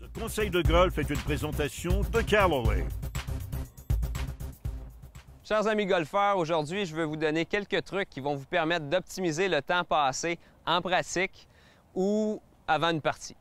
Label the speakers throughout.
Speaker 1: Ce conseil de golf est une présentation de Callaway. Chers amis golfeurs, aujourd'hui, je vais vous donner quelques trucs qui vont vous permettre d'optimiser le temps passé en pratique ou avant une partie.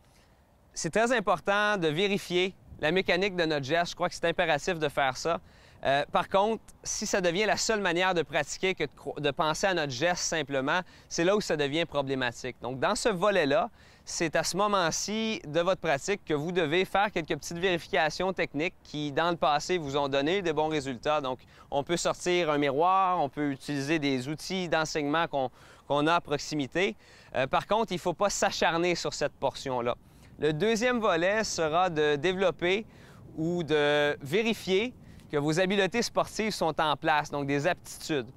Speaker 1: C'est très important de vérifier la mécanique de notre geste. Je crois que c'est impératif de faire ça. Euh, par contre, si ça devient la seule manière de pratiquer que de, penser à notre geste simplement, c'est là où ça devient problématique. Donc, dans ce volet-là, c'est à ce moment-ci de votre pratique que vous devez faire quelques petites vérifications techniques qui, dans le passé, vous ont donné de bons résultats. Donc, on peut sortir un miroir, on peut utiliser des outils d'enseignement qu'on a à proximité. Euh, par contre, il ne faut pas s'acharner sur cette portion-là. Le deuxième volet sera de développer ou de vérifier que vos habiletés sportives sont en place, donc des aptitudes.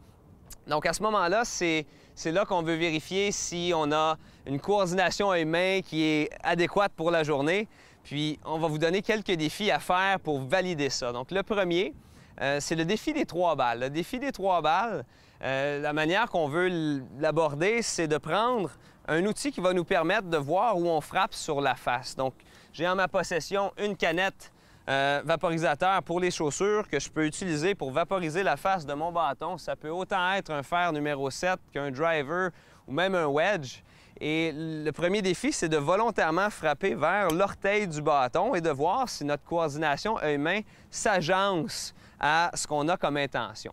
Speaker 1: Donc à ce moment-là, c'est là, qu'on veut vérifier si on a une coordination humaine qui est adéquate pour la journée. Puis on va vous donner quelques défis à faire pour valider ça. Donc le premier, euh, c'est le défi des trois balles. Le défi des trois balles, euh, la manière qu'on veut l'aborder, c'est de prendre un outil qui va nous permettre de voir où on frappe sur la face. Donc, j'ai en ma possession une canette euh, vaporisateur pour les chaussures que je peux utiliser pour vaporiser la face de mon bâton. Ça peut autant être un fer numéro 7 qu'un driver ou même un wedge. Et le premier défi, c'est de volontairement frapper vers l'orteil du bâton et de voir si notre coordination œil-main s'agence à ce qu'on a comme intention.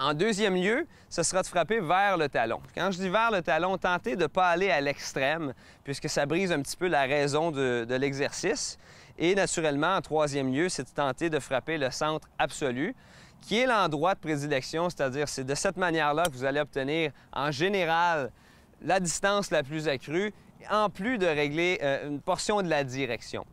Speaker 1: En deuxième lieu, ce sera de frapper vers le talon. Quand je dis vers le talon, tentez de ne pas aller à l'extrême, puisque ça brise un petit peu la raison de, l'exercice. Et naturellement, en troisième lieu, c'est de tenter de frapper le centre absolu, qui est l'endroit de prédilection, c'est-à-dire c'est de cette manière-là que vous allez obtenir en général la distance la plus accrue, en plus de régler euh, une portion de la direction.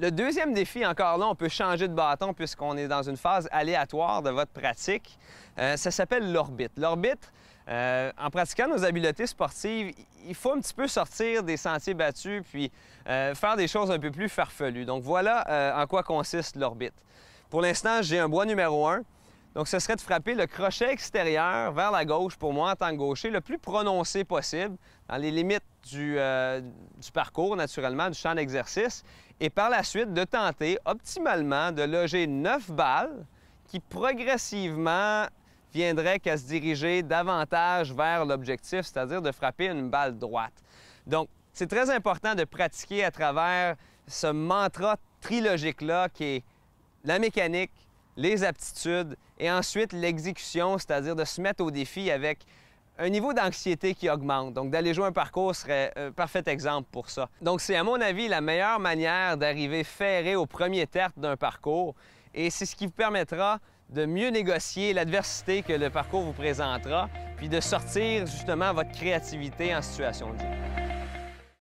Speaker 1: Le deuxième défi, encore là, on peut changer de bâton puisqu'on est dans une phase aléatoire de votre pratique. Euh, ça s'appelle l'orbite. L'orbite, euh, en pratiquant nos habiletés sportives, il faut un petit peu sortir des sentiers battus puis euh, faire des choses un peu plus farfelues. Donc voilà en quoi consiste l'orbite. Pour l'instant, j'ai un bois numéro 1 donc, ce serait de frapper le crochet extérieur vers la gauche, pour moi, en tant que gaucher, le plus prononcé possible, dans les limites euh, du, parcours, naturellement, du champ d'exercice, et par la suite de tenter optimalement de loger neuf balles qui progressivement viendraient qu'à se diriger davantage vers l'objectif, c'est-à-dire de frapper une balle droite. Donc, c'est très important de pratiquer à travers ce mantra trilogique-là qui est la mécanique, les aptitudes et ensuite l'exécution, c'est-à-dire de se mettre au défi avec un niveau d'anxiété qui augmente. Donc, d'aller jouer un parcours serait un parfait exemple pour ça. Donc, c'est à mon avis la meilleure manière d'arriver ferré au premier tertre d'un parcours et c'est ce qui vous permettra de mieux négocier l'adversité que le parcours vous présentera, puis de sortir justement votre créativité en situation de jeu.